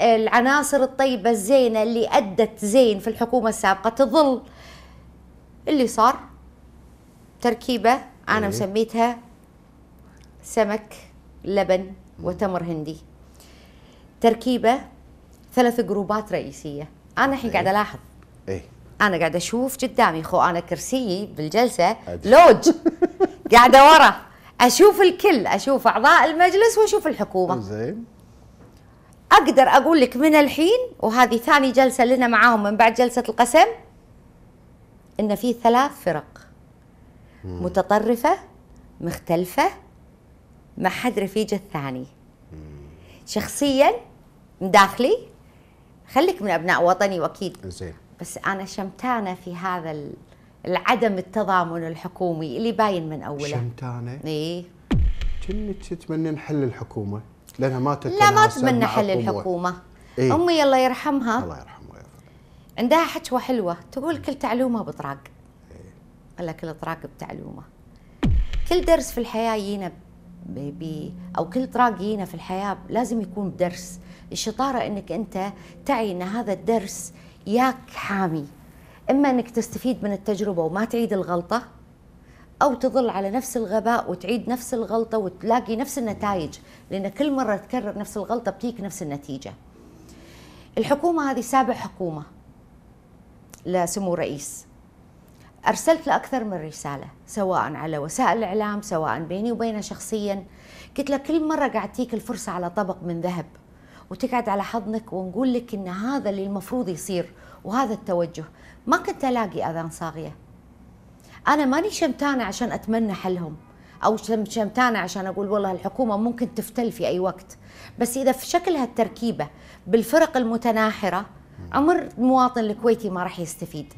العناصر الطيبة الزينة اللي أدت زين في الحكومة السابقة تظل اللي صار تركيبة أنا إيه. مسميتها سمك لبن وتمر هندي تركيبة ثلاث جروبات رئيسية أنا الحين إيه. قاعدة ألاحظ إيه؟ أنا قاعدة أشوف قدامي خو أنا كرسيي بالجلسة لوج قاعدة ورا أشوف الكل أشوف أعضاء المجلس وأشوف الحكومة زين اقدر اقول لك من الحين وهذه ثاني جلسه لنا معاهم من بعد جلسه القسم ان في ثلاث فرق مم. متطرفه مختلفه ما حد رفيج الثاني مم. شخصيا داخلي خليك من ابناء وطني واكيد زين بس انا شمتانه في هذا العدم التضامن الحكومي اللي باين من اوله شمتانه؟ اي كنك تتمنين حل الحكومه لانها ما لا ما تتمنى حل الحكومه إيه؟ امي الله يرحمها الله يرحمها عندها حكوه حلوه تقول كل تعلومه بطراق إيه؟ ولا كل طراق بتعلومه كل درس في الحياه يينا بي او كل طراق يينا في الحياه لازم يكون بدرس الشطاره انك انت تعي ان هذا الدرس ياك حامي اما انك تستفيد من التجربه وما تعيد الغلطه أو تظل على نفس الغباء وتعيد نفس الغلطة وتلاقي نفس النتائج لأن كل مرة تكرر نفس الغلطة بتيك نفس النتيجة الحكومة هذه سابع حكومة لسمو رئيس أرسلت له أكثر من رسالة سواء على وسائل الإعلام سواء بيني وبينه شخصيا قلت له كل مرة قاعد تيك الفرصة على طبق من ذهب وتقعد على حضنك ونقول لك إن هذا اللي المفروض يصير وهذا التوجه ما كنت ألاقي أذان صاغية انا ماني شمتانه عشان اتمنى حلهم او شمتانه عشان اقول والله الحكومه ممكن تفتل في اي وقت بس اذا في شكلها التركيبه بالفرق المتناحره عمر مواطن الكويتي ما راح يستفيد